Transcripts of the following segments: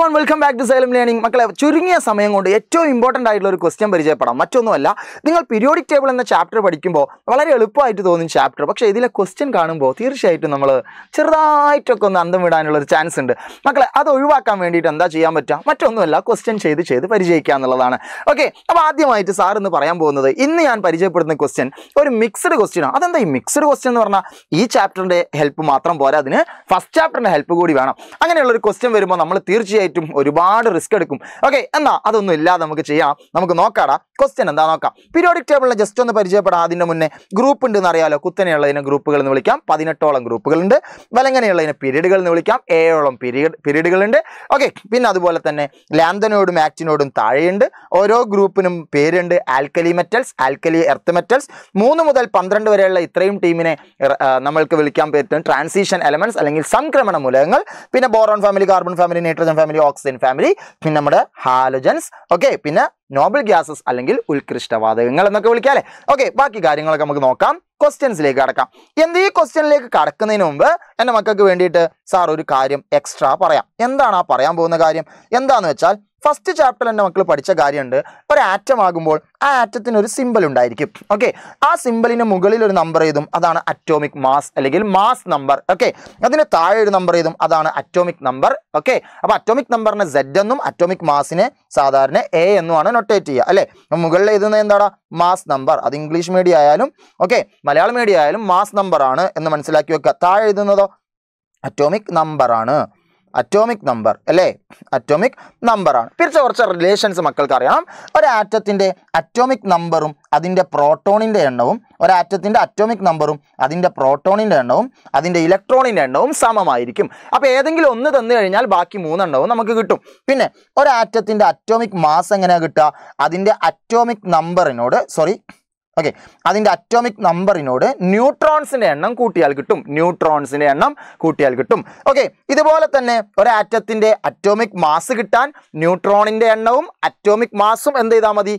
Everyone welcome back to Xylem learning മക്കളെ ചുരുങ്ങിയ സമയം കൊണ്ട് ഏറ്റവും ഇമ്പോർട്ടൻ്റ് ആയിട്ടുള്ള ഒരു ക്വസ്റ്റ്യൻ പരിചയപ്പെടാം മറ്റൊന്നുമല്ല നിങ്ങൾ പീരിയോഡിക് ടേബിൾ എന്ന ചാപ്റ്റർ പഠിക്കുമ്പോൾ വളരെ എളുപ്പമായിട്ട് തോന്നും ചാപ്റ്റർ പക്ഷേ ഇതിലെ ക്വസ്റ്റ്യൻ കാണുമ്പോൾ തീർച്ചയായിട്ടും നമ്മൾ ചെറുതായിട്ടൊക്കെ ഒന്ന് അന്തം വിടാനുള്ള ഒരു ചാൻസ് ഉണ്ട് മക്കളെ അത് ഒഴിവാക്കാൻ വേണ്ടിയിട്ട് എന്താ ചെയ്യാൻ പറ്റുക മറ്റൊന്നുമല്ല ക്വസ്റ്റ്യൻ ചെയ്ത് ചെയ്ത് പരിചയിക്കുക എന്നുള്ളതാണ് ഓക്കെ അപ്പോൾ ആദ്യമായിട്ട് സാർ എന്ന് പറയാൻ പോകുന്നത് ഇന്ന് ഞാൻ പരിചയപ്പെടുന്ന ക്വസ്റ്റ്യൻ ഒരു മിക്സ്ഡ് ക്വസ്റ്റ്യനാണ് അതെന്താ ഈ മിക്സ്ഡ് ക്വസ്റ്റ്യൻ എന്ന് പറഞ്ഞാൽ ഈ ചാപ്റ്ററിൻ്റെ ഹെൽപ്പ് മാത്രം പോരാ അതിന് ഫസ്റ്റ് ചാപ്റ്ററിൻ്റെ ഹെൽപ്പ് കൂടി വേണം അങ്ങനെയുള്ളൊരു ക്വസ്റ്റ്യൻ വരുമ്പോൾ നമ്മൾ തീർച്ചയായിട്ടും തീർച്ചയായിട്ടും ഒരുപാട് റിസ്ക് എടുക്കും ഓക്കെ എന്നാ അതൊന്നും ഇല്ലാതെ നമുക്ക് ചെയ്യാം നമുക്ക് നോക്കാടാ ക്വസ്റ്റ്യൻ എന്താ നോക്കാം പീരിയോഡിക് ടേബിളിനെ ജസ്റ്റ് ഒന്ന് പരിചയപ്പെടാം അതിൻ്റെ മുന്നേ ഗ്രൂപ്പ് ഉണ്ട് അറിയാമല്ലോ കുത്തനെയുള്ളതിനെ ഗ്രൂപ്പുകൾ എന്ന് വിളിക്കാം പതിനെട്ടോളം ഗ്രൂപ്പുകളുണ്ട് വലങ്ങനെയുള്ളതിനെ പീരീഡുകൾ എന്ന് വിളിക്കാം ഏഴോളം പീരീഡ് പീരീഡുകളുണ്ട് ഓക്കെ പിന്നെ അതുപോലെ തന്നെ ലാന്തനോടും ആക്റ്റിനോടും താഴെയുണ്ട് ഓരോ ഗ്രൂപ്പിനും പേരുണ്ട് alkali metals alkali earth metals മൂന്ന് മുതൽ പന്ത്രണ്ട് വരെയുള്ള ഇത്രയും ടീമിനെ നമ്മൾക്ക് വിളിക്കാൻ പറ്റും ട്രാൻസിഷൻ എലമെന്റ്സ് അല്ലെങ്കിൽ സംക്രമണ മൂലകങ്ങൾ പിന്നെ boron family carbon family nitrogen family family oxygen family പിന്നെ നമ്മുടെ ഹാലജൻസ് ഓക്കെ പിന്നെ നോബൽ ഗ്യാസസ് അല്ലെങ്കിൽ ഉത്കൃഷ്ടവാതകങ്ങൾ വാതകങ്ങൾ എന്നൊക്കെ വിളിക്കാല്ലേ ഓക്കെ ബാക്കി കാര്യങ്ങളൊക്കെ നമുക്ക് നോക്കാം ക്വസ്റ്റ്യൻസിലേക്ക് കടക്കാം എന്ത് ഈ ക്വസ്റ്റ്യനിലേക്ക് കടക്കുന്നതിന് മുമ്പ് എൻ്റെ മക്കൾക്ക് വേണ്ടിയിട്ട് സാർ ഒരു കാര്യം എക്സ്ട്രാ പറയാം എന്താണ് ആ പറയാൻ പോകുന്ന കാര്യം എന്താണെന്ന് വെച്ചാൽ ഫസ്റ്റ് ചാപ്റ്ററിൽ എൻ്റെ മക്കൾ പഠിച്ച കാര്യമുണ്ട് ഒരു ആറ്റം ആകുമ്പോൾ ആ ആറ്റത്തിന് ഒരു സിമ്പിൾ ഉണ്ടായിരിക്കും ഓക്കെ ആ സിമ്പിളിന് മുകളിൽ ഒരു നമ്പർ എഴുതും അതാണ് അറ്റോമിക് മാസ് അല്ലെങ്കിൽ മാസ് നമ്പർ ഓക്കെ അതിന് താഴെ ഒരു നമ്പർ എഴുതും അതാണ് അറ്റോമിക് നമ്പർ ഓക്കെ അപ്പോൾ അറ്റോമിക് നമ്പറിനെ സെഡ് എന്നും അറ്റോമിക് മാസിനെ സാധാരണ എ എന്നുമാണ് നൊട്ടേറ്റ് ചെയ്യുക അല്ലേ മുകളിൽ എഴുതുന്നത് എന്താണ് മാസ് നമ്പർ അത് ഇംഗ്ലീഷ് മീഡിയം ആയാലും ഓക്കെ മലയാളം മീഡിയം ആയാലും മാസ് ആണ് എന്ന് മനസ്സിലാക്കി വെക്കുക താഴെ എഴുതുന്നതോ അറ്റോമിക് നമ്പർ ആണ് അറ്റോമിക് നമ്പർ അല്ലേ അറ്റോമിക് നമ്പറാണ് തിരിച്ച് കുറച്ച് റിലേഷൻസ് മക്കൾക്ക് അറിയണം ഒരാറ്റത്തിൻ്റെ അറ്റോമിക് നമ്പറും അതിൻ്റെ പ്രോട്ടോണിൻ്റെ എണ്ണവും ഒരാറ്റത്തിൻ്റെ അറ്റോമിക് നമ്പറും അതിൻ്റെ പ്രോട്ടോണിൻ്റെ എണ്ണവും അതിൻ്റെ ഇലക്ട്രോണിൻ്റെ എണ്ണവും സമമായിരിക്കും അപ്പോൾ ഏതെങ്കിലും ഒന്ന് തന്നു കഴിഞ്ഞാൽ ബാക്കി മൂന്നെണ്ണവും നമുക്ക് കിട്ടും പിന്നെ ഒരാറ്റത്തിൻ്റെ അറ്റോമിക് മാസ് എങ്ങനെയാണ് കിട്ടുക അതിൻ്റെ അറ്റോമിക് നമ്പറിനോട് സോറി ഓക്കെ അതിൻ്റെ അറ്റോമിക് നമ്പറിനോട് ന്യൂട്രോൺസിൻ്റെ എണ്ണം കൂട്ടിയാൽ കിട്ടും ന്യൂട്രോൺസിൻ്റെ എണ്ണം കൂട്ടിയാൽ കിട്ടും ഓക്കെ ഇതുപോലെ തന്നെ ഒരാറ്റത്തിൻ്റെ അറ്റോമിക് മാസ് കിട്ടാൻ ന്യൂട്രോണിൻ്റെ എണ്ണവും അറ്റോമിക് മാസും എന്ത് ചെയ്താൽ മതി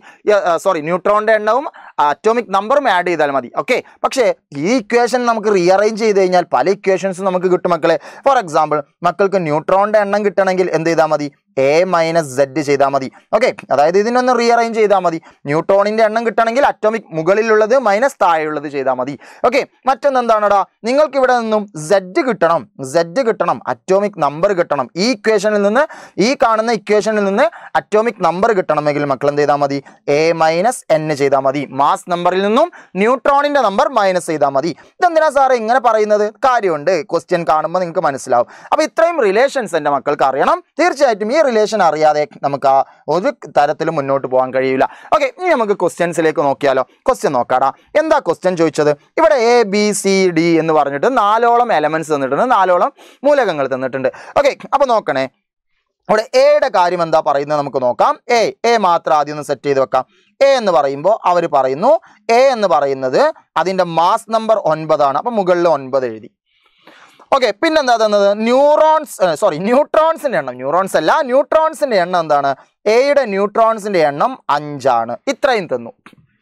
സോറി ന്യൂട്രോണിൻ്റെ എണ്ണവും അറ്റോമിക് നമ്പറും ആഡ് ചെയ്താൽ മതി ഓക്കെ പക്ഷേ ഈ ഇക്വേഷൻ നമുക്ക് റീഅറേഞ്ച് ചെയ്ത് കഴിഞ്ഞാൽ പല ഇക്വേഷൻസും നമുക്ക് കിട്ടും മക്കളെ ഫോർ എക്സാമ്പിൾ മക്കൾക്ക് ന്യൂട്രോണിൻ്റെ എണ്ണം കിട്ടണമെങ്കിൽ എന്ത് ചെയ്താൽ മതി എ മൈനസ് സെഡ് ചെയ്താൽ മതി ഓക്കെ അതായത് ഇതിനൊന്ന് റീഅറേഞ്ച് ചെയ്താൽ മതി ന്യൂട്രോണിൻ്റെ എണ്ണം കിട്ടണമെങ്കിൽ അറ്റോമിക് മുകളിലുള്ളത് മൈനസ് താഴെയുള്ളത് ചെയ്താൽ മതി ഓക്കെ മറ്റൊന്ന് എന്താണടാ നിങ്ങൾക്ക് ഇവിടെ നിന്നും സെഡ് കിട്ടണം സെഡ് കിട്ടണം അറ്റോമിക് നമ്പർ കിട്ടണം ഈ ഇക്വേഷനിൽ നിന്ന് ഈ കാണുന്ന ഇക്വേഷനിൽ നിന്ന് അറ്റോമിക് നമ്പർ കിട്ടണമെങ്കിൽ മക്കൾ എന്ത് ചെയ്താൽ മതി എ മൈനസ് എൻ ചെയ്താൽ മതി മാസ് നമ്പറിൽ നിന്നും ന്യൂട്രോണിൻ്റെ നമ്പർ മൈനസ് ചെയ്താൽ മതി ഇതെന്തിനാ സാറേ ഇങ്ങനെ പറയുന്നത് കാര്യമുണ്ട് ക്വസ്റ്റ്യൻ കാണുമ്പോൾ നിങ്ങൾക്ക് മനസ്സിലാവും അപ്പോൾ ഇത്രയും റിലേഷൻസ് എൻ്റെ മക്കൾക്ക് അറിയണം തീർച്ചയായിട്ടും ഈ റിലേഷൻ അറിയാതെ നമുക്ക് ആ ഒരു തരത്തിലും മുന്നോട്ട് പോകാൻ കഴിയില്ല ഓക്കെ ഇനി നമുക്ക് ക്വസ്റ്റ്യൻസിലേക്ക് നോക്കിയാലോ ക്വസ്റ്റ്യൻ നോക്കാടാ എന്താ ക്വസ്റ്റ്യൻ ചോദിച്ചത് ഇവിടെ എ ബി സി ഡി എന്ന് പറഞ്ഞിട്ട് നാലോളം എലമെന്റ്സ് തന്നിട്ടുണ്ട് നാലോളം മൂലകങ്ങൾ തന്നിട്ടുണ്ട് ഓക്കെ അപ്പോൾ നോക്കണേ അവിടെ എയുടെ കാര്യം എന്താ പറയുന്നത് നമുക്ക് നോക്കാം എ എ മാത്രം ആദ്യം ഒന്ന് സെറ്റ് ചെയ്ത് വെക്കാം എ എന്ന് പറയുമ്പോൾ അവർ പറയുന്നു എ എന്ന് പറയുന്നത് അതിൻ്റെ മാസ് നമ്പർ ഒൻപതാണ് അപ്പം മുകളിൽ ഒൻപത് എഴുതി ഓക്കെ പിന്നെന്താ തന്നത് ന്യൂറോൺസ് സോറി ന്യൂട്രോൺസിന്റെ എണ്ണം ന്യൂറോൺസ് അല്ല ന്യൂട്രോൺസിന്റെ എണ്ണം എന്താണ് എയുടെ ന്യൂട്രോൺസിന്റെ എണ്ണം അഞ്ചാണ് ഇത്രയും തന്നു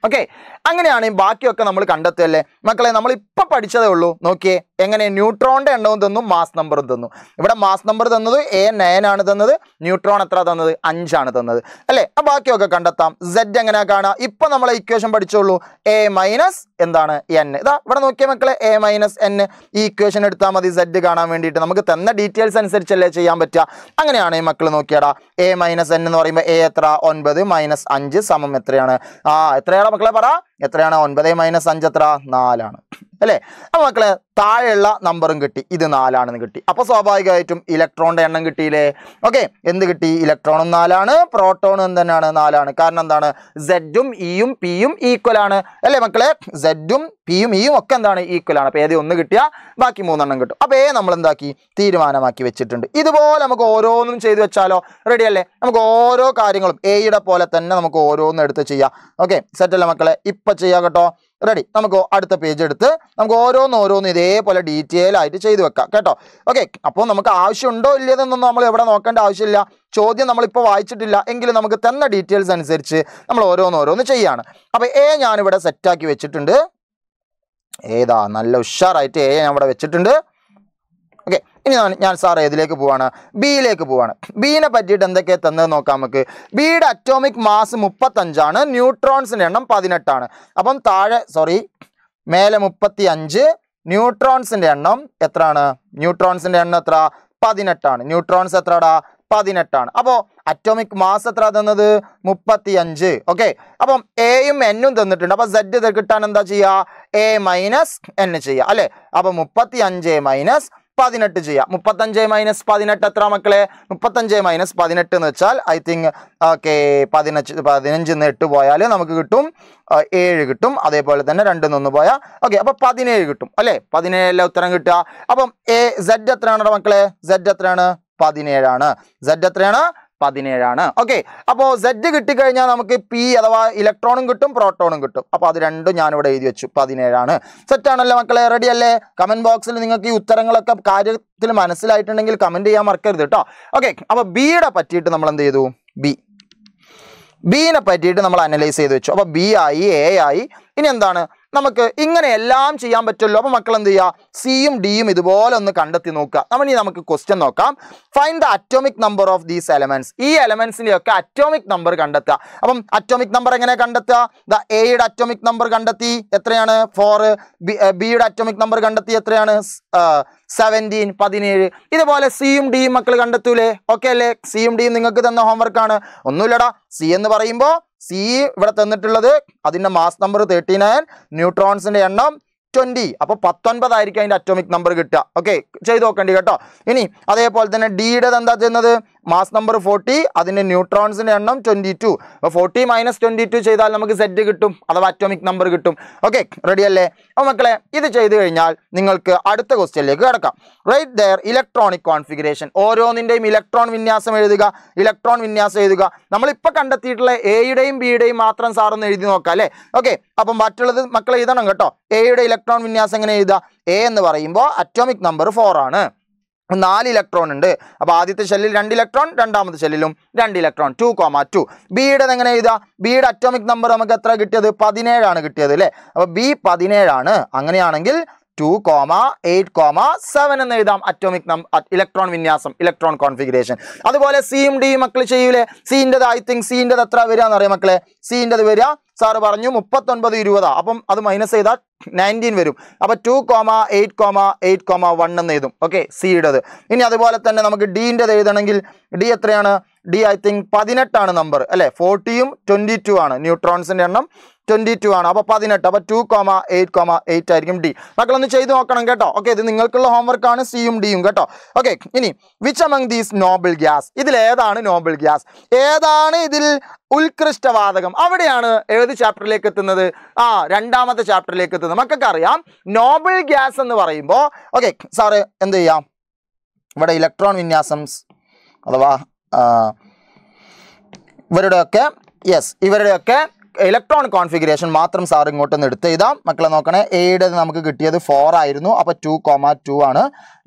ഓക്കെ അങ്ങനെയാണ് ബാക്കിയൊക്കെ നമ്മൾ കണ്ടെത്തുകയല്ലേ മക്കളെ നമ്മൾ ഇപ്പം പഠിച്ചതേ ഉള്ളൂ നോക്കിയേ എങ്ങനെ ന്യൂട്രോണിൻ്റെ എണ്ണവും തന്നു മാസ് നമ്പറും തന്നു ഇവിടെ മാസ് നമ്പർ തന്നത് എ ആണ് തന്നത് ന്യൂട്രോൺ എത്ര തന്നത് അഞ്ചാണ് തന്നത് അല്ലേ ആ ബാക്കിയൊക്കെ കണ്ടെത്താം സെഡ് എങ്ങനെ കാണുക ഇപ്പം നമ്മൾ ഇക്വേഷൻ പഠിച്ചോളൂ എ മൈനസ് എന്താണ് എൻ ഇതാ ഇവിടെ നോക്കിയാൽ മക്കളെ എ മൈനസ് എൻ ഈ ഇക്വേഷൻ എടുത്താൽ മതി സെഡ് കാണാൻ വേണ്ടിയിട്ട് നമുക്ക് തന്ന ഡീറ്റെയിൽസ് അനുസരിച്ചല്ലേ ചെയ്യാൻ പറ്റുക അങ്ങനെയാണ് ഈ മക്കൾ നോക്കിയടാ എ മൈനസ് എൻ എന്ന് പറയുമ്പോൾ എ എത്ര ഒൻപത് മൈനസ് അഞ്ച് സമം എത്രയാണ് ആ എത്രയാണ് മക്കളെ പറ എത്രയാണ് ഒൻപത് മൈനസ് അഞ്ച് എത്ര നാലാണ് അല്ലേ അപ്പോൾ മക്കളെ താഴെയുള്ള നമ്പറും കിട്ടി ഇത് നാലാണെന്ന് കിട്ടി അപ്പോൾ സ്വാഭാവികമായിട്ടും ഇലക്ട്രോണിൻ്റെ എണ്ണം കിട്ടിയില്ലേ ഓക്കെ എന്ത് കിട്ടി ഇലക്ട്രോണും നാലാണ് പ്രോട്ടോണും തന്നെയാണ് നാലാണ് കാരണം എന്താണ് സെഡും ഇയും പിയും ഈക്വൽ ആണ് അല്ലേ മക്കളെ സെഡും പിയും ഇയും ഒക്കെ എന്താണ് ഈക്വലാണ് അപ്പോൾ ഏത് ഒന്ന് കിട്ടിയാൽ ബാക്കി മൂന്നെണ്ണം കിട്ടും അപ്പോൾ എ നമ്മൾ എന്താക്കി തീരുമാനമാക്കി വെച്ചിട്ടുണ്ട് ഇതുപോലെ നമുക്ക് ഓരോന്നും ചെയ്തു വെച്ചാലോ റെഡി അല്ലേ നമുക്ക് ഓരോ കാര്യങ്ങളും എയുടെ പോലെ തന്നെ നമുക്ക് ഓരോന്നും എടുത്ത് ചെയ്യാം ഓക്കെ അല്ലേ മക്കളെ ഇപ്പം ചെയ്യാം കേട്ടോ റെഡി നമുക്ക് അടുത്ത പേജ് എടുത്ത് നമുക്ക് ഓരോന്ന് ഓരോന്ന് ഇതേപോലെ ഡീറ്റെയിൽ ആയിട്ട് ചെയ്തു വെക്കാം കേട്ടോ ഓക്കെ അപ്പോൾ നമുക്ക് ആവശ്യമുണ്ടോ ഇല്ലതെന്നൊന്നും നമ്മൾ എവിടെ നോക്കേണ്ട ആവശ്യമില്ല ചോദ്യം നമ്മളിപ്പോൾ വായിച്ചിട്ടില്ല എങ്കിലും നമുക്ക് തന്ന ഡീറ്റെയിൽസ് അനുസരിച്ച് നമ്മൾ ഓരോന്ന് ഓരോന്ന് ചെയ്യാണ് അപ്പോൾ എ ഞാനിവിടെ സെറ്റാക്കി വെച്ചിട്ടുണ്ട് ഏതാ നല്ല ഉഷാറായിട്ട് എ ഞാൻ ഇവിടെ വെച്ചിട്ടുണ്ട് ഓക്കെ ഇനി ഞാൻ സാർ ഏതിലേക്ക് പോവാണ് ബിയിലേക്ക് പോവാണ് ബീനെ പറ്റിയിട്ട് എന്തൊക്കെ തന്നത് നോക്കാം നമുക്ക് ബിയുടെ അറ്റോമിക് മാസ് മുപ്പത്തഞ്ചാണ് ന്യൂട്രോൺസിൻ്റെ എണ്ണം പതിനെട്ടാണ് അപ്പം താഴെ സോറി മേലെ മുപ്പത്തി അഞ്ച് ന്യൂട്രോൺസിൻ്റെ എണ്ണം എത്രയാണ് ന്യൂട്രോൺസിൻ്റെ എണ്ണം എത്ര പതിനെട്ടാണ് ന്യൂട്രോൺസ് എത്രടാ പതിനെട്ടാണ് അപ്പോൾ അറ്റോമിക് മാസ് എത്ര തന്നത് മുപ്പത്തി അഞ്ച് ഓക്കെ അപ്പം എയും എന്നും തന്നിട്ടുണ്ട് അപ്പം സെഡ് ഇത് കിട്ടാൻ എന്താ ചെയ്യുക എ മൈനസ് എൻ ചെയ്യുക അല്ലെ അപ്പം മുപ്പത്തി അഞ്ച് മൈനസ് പതിനെട്ട് ചെയ്യുക മുപ്പത്തഞ്ച് മൈനസ് പതിനെട്ട് എത്ര മക്കളെ മുപ്പത്തഞ്ച് മൈനസ് പതിനെട്ട് എന്ന് വെച്ചാൽ ഐ തിങ്ക് ഓക്കെ പതിനഞ്ച് പതിനഞ്ച് നിന്ന് എട്ട് പോയാൽ നമുക്ക് കിട്ടും ഏഴ് കിട്ടും അതേപോലെ തന്നെ രണ്ട് നിന്ന് പോയാൽ ഓക്കെ അപ്പം പതിനേഴ് കിട്ടും അല്ലേ പതിനേഴല്ല ഉത്തരം കിട്ടുക അപ്പം എ സെഡ് എത്രയാണ് മക്കളെ സെഡ് എത്രയാണ് പതിനേഴാണ് സെഡ് എത്രയാണ് പതിനേഴാണ് ഓക്കെ അപ്പോൾ സെഡ് കിട്ടിക്കഴിഞ്ഞാൽ നമുക്ക് പി അഥവാ ഇലക്ട്രോണും കിട്ടും പ്രോട്ടോണും കിട്ടും അപ്പോൾ അത് രണ്ടും ഞാനിവിടെ എഴുതി വെച്ചു പതിനേഴാണ് സെറ്റാണല്ലോ മക്കളെ റെഡി അല്ലേ കമൻറ്റ് ബോക്സിൽ നിങ്ങൾക്ക് ഈ ഉത്തരങ്ങളൊക്കെ കാര്യത്തിൽ മനസ്സിലായിട്ടുണ്ടെങ്കിൽ കമൻറ്റ് ചെയ്യാൻ മറക്കരുത് കേട്ടോ ഓക്കെ അപ്പോൾ ബിയുടെ പറ്റിയിട്ട് നമ്മൾ എന്ത് ചെയ്തു ബി ബീനെ പറ്റിയിട്ട് നമ്മൾ അനലൈസ് ചെയ്ത് വെച്ചു അപ്പോൾ ബി ആയി എ ആയി ഇനി എന്താണ് നമുക്ക് ഇങ്ങനെ എല്ലാം ചെയ്യാൻ പറ്റുമല്ലോ അപ്പോൾ മക്കൾ എന്ത് ചെയ്യുക സിയും ഡിയും ഇതുപോലെ ഒന്ന് കണ്ടെത്തി നോക്കുക നമ്മൾ ഇനി നമുക്ക് ക്വസ്റ്റ്യൻ നോക്കാം find the atomic number of these elements ഈ എലമെന്റ്സിന്റെ ഒക്കെ അറ്റോമിക് നമ്പർ കണ്ടെത്തുക അപ്പം അറ്റോമിക് നമ്പർ എങ്ങനെ കണ്ടെത്തുക ദ എയുടെ അറ്റോമിക് നമ്പർ കണ്ടെത്തി എത്രയാണ് ഫോർ ബിയുടെ അറ്റോമിക് നമ്പർ കണ്ടെത്തി എത്രയാണ് സെവൻറ്റീൻ പതിനേഴ് ഇതുപോലെ സിയും ഡിയും മക്കൾ കണ്ടെത്തൂലേ ഓക്കെ അല്ലേ സിയും ഡിയും നിങ്ങൾക്ക് തന്ന ഹോംവർക്കാണ് ഒന്നുമില്ലടാ സി എന്ന് പറയുമ്പോൾ സി ഇവിടെ തന്നിട്ടുള്ളത് അതിൻ്റെ മാസ് നമ്പർ തേർട്ടി നയൻ ന്യൂട്രോൺസിൻ്റെ എണ്ണം ട്വൻറ്റി അപ്പോൾ പത്തൊൻപതായിരിക്കും അതിൻ്റെ അറ്റോമിക് നമ്പർ കിട്ടുക ഓക്കെ ചെയ്ത് നോക്കേണ്ടി കേട്ടോ ഇനി അതേപോലെ തന്നെ ഡിയുടെ എന്താ ചെയ്യുന്നത് മാസ് നമ്പർ ഫോർട്ടി അതിൻ്റെ ന്യൂട്രോൺസിൻ്റെ എണ്ണം ട്വൻറ്റി ടു അപ്പോൾ ഫോർട്ടി മൈനസ് ട്വൻറ്റി ടു ചെയ്താൽ നമുക്ക് സെറ്റ് കിട്ടും അഥവാ അറ്റോമിക് നമ്പർ കിട്ടും ഓക്കെ റെഡി അല്ലേ അപ്പോൾ മക്കളെ ഇത് ചെയ്തു കഴിഞ്ഞാൽ നിങ്ങൾക്ക് അടുത്ത ക്വസ്റ്റ്യനിലേക്ക് കിടക്കാം റൈറ്റ് ദയർ ഇലക്ട്രോണിക് കോൺഫിഗറേഷൻ ഓരോന്നിൻ്റെയും ഇലക്ട്രോൺ വിന്യാസം എഴുതുക ഇലക്ട്രോൺ വിന്യാസം എഴുതുക നമ്മളിപ്പോൾ കണ്ടെത്തിയിട്ടുള്ള എയുടെയും ബിയുടെയും മാത്രം സാറൊന്ന് എഴുതി നോക്കാം അല്ലേ ഓക്കെ അപ്പം മറ്റുള്ളത് മക്കൾ എഴുതണം കേട്ടോ എയുടെ ഇലക്ട്രോൺ വിന്യാസം എങ്ങനെ എഴുതുക എ എന്ന് പറയുമ്പോൾ അറ്റോമിക് നമ്പർ ഫോർ ആണ് നാല് ഇലക്ട്രോൺ ഉണ്ട് അപ്പോൾ ആദ്യത്തെ ഷെല്ലിൽ രണ്ട് ഇലക്ട്രോൺ രണ്ടാമത്തെ ഷെല്ലിലും രണ്ട് ഇലക്ട്രോൺ ടു കോമ ടു ബിയുടെ എങ്ങനെ എഴുതുക ബിയുടെ അറ്റോമിക് നമ്പർ നമുക്ക് എത്ര കിട്ടിയത് പതിനേഴാണ് കിട്ടിയത് അല്ലേ അപ്പോൾ ബി പതിനേഴാണ് അങ്ങനെയാണെങ്കിൽ two comma eight comma seven എന്ന് എഴുതാം അറ്റോമിക് ഇലക്ട്രോൺ വിന്യാസം ഇലക്ട്രോൺ കോൺഫിഗറേഷൻ അതുപോലെ സിയും ഡിയും മക്കൾ ചെയ്യൂലേ സീൻ്റെത് ഐ തിങ്ക് സീൻ്റെത് എത്ര വരിക എന്നറിയാം മക്കളെ സീൻ്റെത് വരിക സാറ് പറഞ്ഞു മുപ്പത്തൊൻപത് ഇരുപതാ അപ്പം അത് മൈനസ് ചെയ്താൽ നയൻറ്റീൻ വരും അപ്പം two comma eight comma eight comma one എന്ന് എഴുതും ഓക്കെ സിയുടേത് ഇനി അതുപോലെ തന്നെ നമുക്ക് ഡീൻ്റെത് എഴുതണമെങ്കിൽ ഡി എത്രയാണ് ഡി ഐ തിങ്ക് പതിനെട്ടാണ് നമ്പർ അല്ലേ ഫോർട്ടിയും ട്വൻറ്റി ടു ആണ് ന്യൂട്രോൺസിൻ്റെ എണ്ണം ട്വൻറ്റി ടു ആണ് അപ്പോൾ പതിനെട്ട് അപ്പോൾ two comma eight comma eight ആയിരിക്കും ഡി മക്കളൊന്ന് ചെയ്ത് നോക്കണം കേട്ടോ ഓക്കെ ഇത് നിങ്ങൾക്കുള്ള ഹോംവർക്കാണ് സിയും ഡിയും കേട്ടോ ഓക്കെ ഇനി which among these noble gas ഇതിലേതാണ് നോബിൾ ഗ്യാസ് ഏതാണ് ഇതിൽ ഉത്കൃഷ്ടവാതകം അവിടെയാണ് ഏത് ചാപ്റ്ററിലേക്ക് എത്തുന്നത് ആ രണ്ടാമത്തെ ചാപ്റ്ററിലേക്ക് എത്തുന്നത് മക്കൾക്ക് അറിയാം നോബിൾ ഗ്യാസ് എന്ന് പറയുമ്പോൾ ഓക്കെ സാറ് എന്ത് ചെയ്യാം ഇവിടെ ഇലക്ട്രോൺ വിന്യാസം അഥവാ ഇവരുടെയൊക്കെ യെസ് ഇവരുടെയൊക്കെ ഇലക്ട്രോൺ കോൺഫിഗറേഷൻ മാത്രം സാർ ഇങ്ങോട്ട് എടുത്ത് എഴുതാം മക്കളെ നോക്കണേ എയുടെ നമുക്ക് കിട്ടിയത് ഫോർ ആയിരുന്നു അപ്പോൾ ടു കോമ ടു ആണ്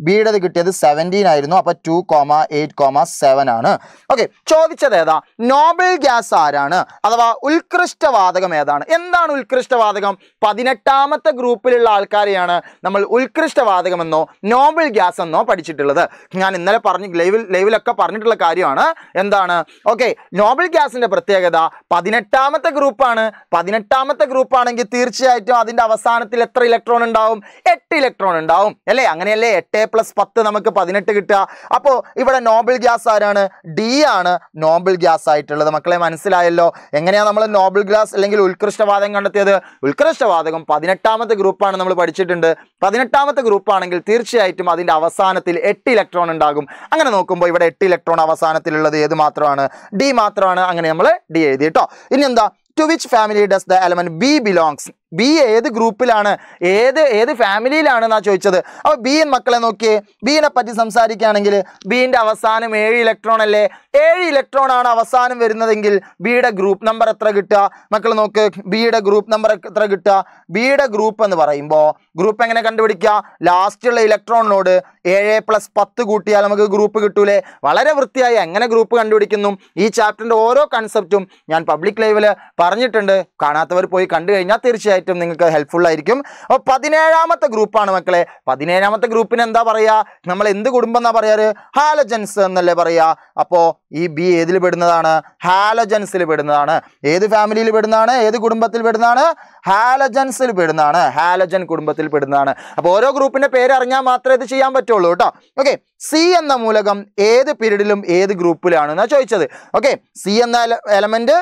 ബിയുടെ കിട്ടിയത് സെവൻറ്റീൻ ആയിരുന്നു അപ്പോൾ two comma eight comma seven ആണ് ഓക്കെ ചോദിച്ചത് ഏതാ നോബൽ ഗ്യാസ് ആരാണ് അഥവാ ഉത്കൃഷ്ടവാതകം ഏതാണ് എന്താണ് ഉത്കൃഷ്ടവാതകം പതിനെട്ടാമത്തെ ഗ്രൂപ്പിലുള്ള ആൾക്കാരെയാണ് നമ്മൾ ഉത്കൃഷ്ടവാതകം എന്നോ നോബൽ ഗ്യാസ് എന്നോ പഠിച്ചിട്ടുള്ളത് ഞാൻ ഇന്നലെ പറഞ്ഞു ലൈവിൽ ലൈവിലൊക്കെ പറഞ്ഞിട്ടുള്ള കാര്യമാണ് എന്താണ് ഓക്കെ നോബൽ ഗ്യാസിന്റെ പ്രത്യേകത പതിനെട്ടാമത്തെ ഗ്രൂപ്പ് ഗ്രൂപ്പാണ് പതിനെട്ടാമത്തെ ഗ്രൂപ്പാണെങ്കിൽ തീർച്ചയായിട്ടും അതിൻ്റെ അവസാനത്തിൽ എത്ര ഇലക്ട്രോൺ ഉണ്ടാവും എട്ട് ഇലക്ട്രോൺ ഉണ്ടാവും അല്ലേ അങ്ങനെയല്ലേ എട്ട് പ്ലസ് പത്ത് നമുക്ക് പതിനെട്ട് കിട്ടുക അപ്പോൾ ഇവിടെ നോബിൾ ഗ്യാസ് ആരാണ് ഡി ആണ് നോബിൾ ഗ്യാസ് ആയിട്ടുള്ളത് മക്കളെ മനസ്സിലായല്ലോ എങ്ങനെയാണ് നമ്മൾ നോബിൾ ഗ്യാസ് അല്ലെങ്കിൽ ഉത്കൃഷ്ടവാദം കണ്ടെത്തിയത് ഉത്കൃഷ്ടവാദകം പതിനെട്ടാമത്തെ ഗ്രൂപ്പാണ് നമ്മൾ പഠിച്ചിട്ടുണ്ട് പതിനെട്ടാമത്തെ ഗ്രൂപ്പാണെങ്കിൽ തീർച്ചയായിട്ടും അതിൻ്റെ അവസാനത്തിൽ എട്ട് ഇലക്ട്രോൺ ഉണ്ടാകും അങ്ങനെ നോക്കുമ്പോൾ ഇവിടെ എട്ട് ഇലക്ട്രോൺ അവസാനത്തിലുള്ളത് ഏത് മാത്രമാണ് ഡി മാത്രമാണ് അങ്ങനെ നമ്മൾ ഡി എഴുതി കേട്ടോ ഇനി എന്താ to which family does the element B belongs? B ഏത് ഗ്രൂപ്പിലാണ് ഏത് ഏത് ഫാമിലിയിലാണെന്നാണ് ചോദിച്ചത് അപ്പോൾ ബിയിൻ മക്കളെ നോക്കിയേ ബീനെ പറ്റി സംസാരിക്കുകയാണെങ്കിൽ ബീൻ്റെ അവസാനം ഏഴ് ഇലക്ട്രോൺ അല്ലേ ഏഴ് ഇലക്ട്രോൺ ആണ് അവസാനം വരുന്നതെങ്കിൽ ബിയുടെ ഗ്രൂപ്പ് നമ്പർ എത്ര കിട്ടുക മക്കൾ നോക്ക് ബിയുടെ ഗ്രൂപ്പ് നമ്പർ എത്ര കിട്ടുക ബിയുടെ ഗ്രൂപ്പ് എന്ന് പറയുമ്പോൾ ഗ്രൂപ്പ് എങ്ങനെ കണ്ടുപിടിക്കുക ലാസ്റ്റുള്ള ഇലക്ട്രോണിനോട് ഏഴ് പ്ലസ് പത്ത് കൂട്ടിയാൽ നമുക്ക് ഗ്രൂപ്പ് കിട്ടൂലേ വളരെ വൃത്തിയായി എങ്ങനെ ഗ്രൂപ്പ് കണ്ടുപിടിക്കുന്നു ഈ ചാപ്റ്ററിൻ്റെ ഓരോ കൺസെപ്റ്റും ഞാൻ പബ്ലിക് ലൈവില് പറഞ്ഞിട്ടുണ്ട് കാണാത്തവർ പോയി കണ്ടു കഴിഞ്ഞാൽ തീർച്ചയായും ഏറ്റവും നിങ്ങൾക്ക് ഹെൽപ്ഫുൾ ആയിരിക്കും അപ്പോൾ പതിനേഴാമത്തെ ഗ്രൂപ്പാണ് മക്കളെ പതിനേഴാമത്തെ ഗ്രൂപ്പിന് എന്താ പറയുക നമ്മൾ എന്ത് കുടുംബം എന്നാ പറയാറ് ഹാലജൻസ് എന്നല്ലേ പറയുക അപ്പോൾ ഈ ബി ഏതിൽ പെടുന്നതാണ് ഹാലജൻസിൽ പെടുന്നതാണ് ഏത് ഫാമിലിയിൽ പെടുന്നതാണ് ഏത് കുടുംബത്തിൽ പെടുന്നതാണ് ഹാലജൻസിൽ പെടുന്നതാണ് ഹാലജൻ കുടുംബത്തിൽ പെടുന്നതാണ് അപ്പോൾ ഓരോ ഗ്രൂപ്പിൻ്റെ പേര് അറിഞ്ഞാൽ മാത്രമേ ഇത് ചെയ്യാൻ പറ്റുള്ളൂ കേട്ടോ ഓക്കെ സി എന്ന മൂലകം ഏത് പീരീഡിലും ഏത് ഗ്രൂപ്പിലാണ് ഗ്രൂപ്പിലാണെന്നാണ് ചോദിച്ചത് ഓക്കെ സി എന്ന എലമെൻറ്റ്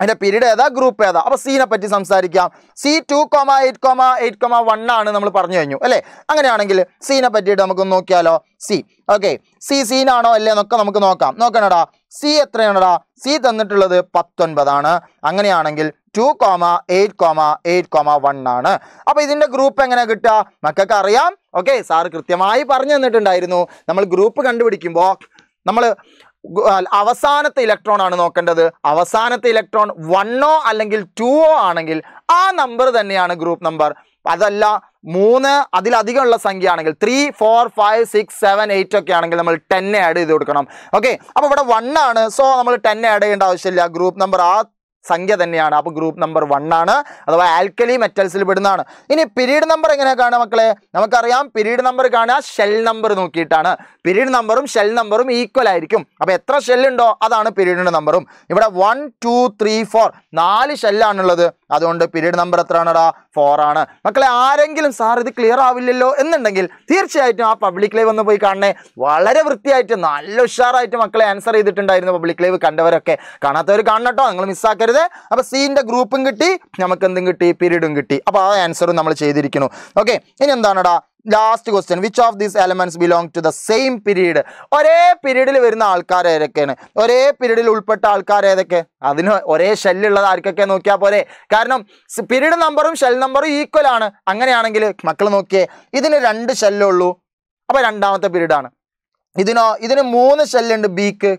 അതിൻ്റെ പീരീഡ് ഏതാ ഗ്രൂപ്പ് ഏതാ അപ്പോൾ സീനെ പറ്റി സംസാരിക്കാം C two comma eight comma eight comma one ആണ് നമ്മൾ പറഞ്ഞു കഴിഞ്ഞു അല്ലേ അങ്ങനെയാണെങ്കിൽ സീനെ പറ്റിയിട്ട് നമുക്കൊന്ന് നോക്കിയാലോ സി ഓക്കെ സി സീനാണോ അല്ലേ എന്നൊക്കെ നമുക്ക് നോക്കാം നോക്കണടാ സി എത്രയാണടാ സി തന്നിട്ടുള്ളത് പത്തൊൻപതാണ് അങ്ങനെയാണെങ്കിൽ two comma eight comma eight comma one ആണ് അപ്പോൾ ഇതിന്റെ ഗ്രൂപ്പ് എങ്ങനെ കിട്ടുക മക്കൾക്ക് അറിയാം ഓക്കെ സാറ് കൃത്യമായി പറഞ്ഞു തന്നിട്ടുണ്ടായിരുന്നു നമ്മൾ ഗ്രൂപ്പ് കണ്ടുപിടിക്കുമ്പോൾ നമ്മൾ അവസാനത്തെ ഇലക്ട്രോൺ ആണ് നോക്കേണ്ടത് അവസാനത്തെ ഇലക്ട്രോൺ വണ്ണോ അല്ലെങ്കിൽ ടുവോ ആണെങ്കിൽ ആ നമ്പർ തന്നെയാണ് ഗ്രൂപ്പ് നമ്പർ അതല്ല മൂന്ന് അതിലധികമുള്ള സംഖ്യ ആണെങ്കിൽ three four five six seven eight ഒക്കെ ആണെങ്കിൽ നമ്മൾ ടെൻ ആഡ് ചെയ്ത് കൊടുക്കണം ഓക്കെ അപ്പോൾ ഇവിടെ വൺ ആണ് സോ നമ്മൾ ടെൻ ആഡ് ചെയ്യേണ്ട ആവശ്യമില്ല ഗ്രൂപ്പ് നമ്പർ ആ സംഖ്യ തന്നെയാണ് അപ്പോൾ ഗ്രൂപ്പ് നമ്പർ വൺ ആണ് അഥവാ ആൽക്കലി മെറ്റൽസിൽ പെടുന്നതാണ് ഇനി പിരീഡ് നമ്പർ എങ്ങനെ കാണുക മക്കളെ നമുക്കറിയാം പിരീഡ് നമ്പർ കാണുക ഷെൽ നമ്പർ നോക്കിയിട്ടാണ് പിരീഡ് നമ്പറും ഷെൽ നമ്പറും ഈക്വൽ ആയിരിക്കും അപ്പോൾ എത്ര ഷെല്ലുണ്ടോ അതാണ് പിരീഡ് നമ്പറും ഇവിടെ വൺ ടു ത്രീ ഫോർ നാല് ഷെല്ലാണുള്ളത് അതുകൊണ്ട് പിരീഡ് നമ്പർ എത്രയാണടാ ഫോർ ആണ് മക്കളെ ആരെങ്കിലും സാർ ഇത് ക്ലിയർ ആവില്ലല്ലോ എന്നുണ്ടെങ്കിൽ തീർച്ചയായിട്ടും ആ പബ്ലിക് ലൈവ് ഒന്ന് പോയി കാണണേ വളരെ വൃത്തിയായിട്ട് നല്ല ഉഷാറായിട്ട് മക്കളെ ആൻസർ ചെയ്തിട്ടുണ്ടായിരുന്നു പബ്ലിക് ലൈവ് കണ്ടവരൊക്കെ കാണാത്തവർ കാണണട്ടോ നിങ്ങൾ മിസ്സാക്കരുത് കിട്ടിയത് അപ്പൊ സീന്റെ ഗ്രൂപ്പും കിട്ടി നമുക്ക് എന്തും കിട്ടി പീരീഡും കിട്ടി അപ്പോൾ ആ ആൻസറും നമ്മൾ ചെയ്തിരിക്കുന്നു ഓക്കെ ഇനി എന്താണടാ last question which of these elements belong to the same period ഒരേ പീരീഡിൽ വരുന്ന ആൾക്കാർ ഏതൊക്കെയാണ് ഒരേ പീരീഡിൽ ഉൾപ്പെട്ട ആൾക്കാർ ഏതൊക്കെ അതിന് ഒരേ ഷെല്ലുള്ളത് ആർക്കൊക്കെ നോക്കിയാൽ പോരെ കാരണം പീരീഡ് നമ്പറും ഷെൽ നമ്പറും ഈക്വൽ ആണ് അങ്ങനെയാണെങ്കിൽ മക്കൾ നോക്കിയേ ഇതിന് രണ്ട് ഷെല്ലുള്ളൂ അപ്പോൾ രണ്ടാമത്തെ പീരീഡാണ് ഇതിനോ ഇതിന് മൂന്ന് ഷെല്ലുണ്ട് ബിക്ക്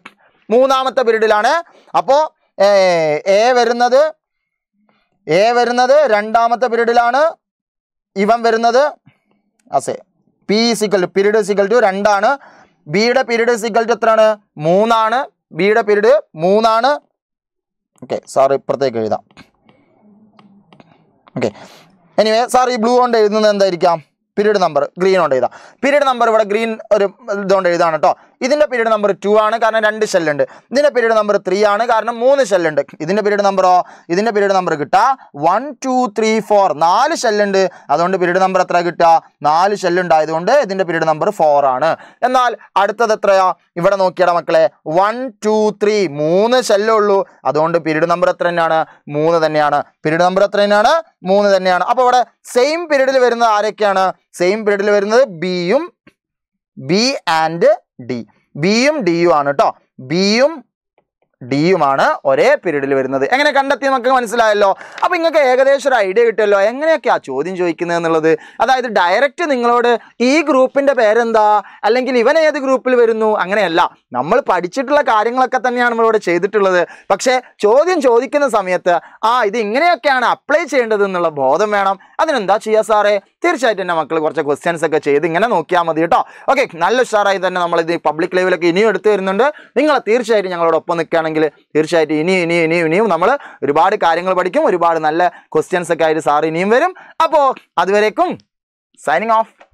മൂന്നാമത്തെ പീരീഡിലാണ് അപ്പോൾ എ വരുന്നത് എ വരുന്നത് രണ്ടാമത്തെ പിരീഡിലാണ് ഇവൻ വരുന്നത് അസേ പി സിക്കൽ ടു പീരീഡ് സിക്കൽ ടു രണ്ടാണ് ബിയുടെ പിരീഡ് സിക്കൽ ടു എത്രയാണ് മൂന്നാണ് ബിയുടെ പിരീഡ് മൂന്നാണ് ഓക്കെ സാർ ഇപ്പുറത്തേക്ക് എഴുതാം ഓക്കെ എനിവേ സാർ ഈ ബ്ലൂ കൊണ്ട് എഴുതുന്നത് എന്തായിരിക്കാം പിരീഡ് നമ്പർ ഗ്രീൻ കൊണ്ട് എഴുതാം പിരീഡ് നമ്പർ ഇവിടെ ഗ്രീൻ ഒരു ഇതുകൊണ്ട് എഴുതാണ് കേട്ടോ ഇതിൻ്റെ പീരീഡ് നമ്പർ ടു ആണ് കാരണം രണ്ട് ഷെല്ലുണ്ട് ഇതിൻ്റെ പീരീഡ് നമ്പർ ത്രീ ആണ് കാരണം മൂന്ന് ഷെല്ലുണ്ട് ഇതിൻ്റെ പീരീഡ് നമ്പറോ ഇതിൻ്റെ പീരീഡ് നമ്പർ കിട്ടുക വൺ ടു ത്രീ ഫോർ നാല് ഷെല്ലുണ്ട് അതുകൊണ്ട് പീരീഡ് നമ്പർ എത്ര കിട്ടുക നാല് ഷെല്ലുണ്ടായതുകൊണ്ട് ഇതിൻ്റെ പീരീഡ് നമ്പർ ഫോർ ആണ് എന്നാൽ അടുത്തത് എത്രയാ ഇവിടെ നോക്കിയട മക്കളെ വൺ ടു ത്രീ മൂന്ന് ഷെല്ലേ ഉള്ളൂ അതുകൊണ്ട് പീരീഡ് നമ്പർ എത്ര തന്നെയാണ് മൂന്ന് തന്നെയാണ് പീരീഡ് നമ്പർ എത്ര തന്നെയാണ് മൂന്ന് തന്നെയാണ് അപ്പോൾ ഇവിടെ സെയിം പീരീഡിൽ വരുന്നത് ആരൊക്കെയാണ് സെയിം പീരീഡിൽ വരുന്നത് ബിയും ബി ആൻഡ് ഡി ബിയും ഡിയും ആണ് കേട്ടോ ബിയും ഡിയുമാണ് ഒരേ പീരീഡിൽ വരുന്നത് എങ്ങനെ കണ്ടെത്തി നമുക്ക് മനസ്സിലായല്ലോ അപ്പോൾ നിങ്ങൾക്ക് ഏകദേശം ഒരു ഐഡിയ കിട്ടുമല്ലോ എങ്ങനെയൊക്കെയാണ് ആ ചോദ്യം ചോദിക്കുന്നത് എന്നുള്ളത് അതായത് ഡയറക്റ്റ് നിങ്ങളോട് ഈ ഗ്രൂപ്പിൻ്റെ പേരെന്താ അല്ലെങ്കിൽ ഇവൻ ഏത് ഗ്രൂപ്പിൽ വരുന്നു അങ്ങനെയല്ല നമ്മൾ പഠിച്ചിട്ടുള്ള കാര്യങ്ങളൊക്കെ തന്നെയാണ് നമ്മളിവിടെ ചെയ്തിട്ടുള്ളത് പക്ഷേ ചോദ്യം ചോദിക്കുന്ന സമയത്ത് ആ ഇത് ഇങ്ങനെയൊക്കെയാണ് അപ്ലൈ ചെയ്യേണ്ടത് എന്നുള്ള ബോധം വേണം അതിനെന്താ ചെയ്യുക സാറേ തീർച്ചയായിട്ടും എൻ്റെ മക്കൾ കുറച്ച് ക്വസ്റ്റ്യൻസ് ഒക്കെ ചെയ്ത് ഇങ്ങനെ നോക്കിയാൽ മതി കേട്ടോ ഓക്കെ നല്ല ഉഷാറായി തന്നെ നമ്മളിത് പബ്ലിക് ലൈവിലൊക്കെ ഇനിയും എടുത്തു വരുന്നുണ്ട് നിങ്ങളെ തീർച്ചയായിട്ടും ഞങ്ങളോടൊപ്പം നിൽക്കുകയാണ് ആണെങ്കിൽ തീർച്ചയായിട്ടും ഇനിയും ഇനിയും ഇനിയും ഇനിയും നമ്മൾ ഒരുപാട് കാര്യങ്ങൾ പഠിക്കും ഒരുപാട് നല്ല ക്വസ്റ്റ്യൻസ് ഒക്കെ ആയിട്ട് സാർ ഇനിയും വരും അപ്പോൾ അതുവരേക്കും സൈനിങ് ഓഫ്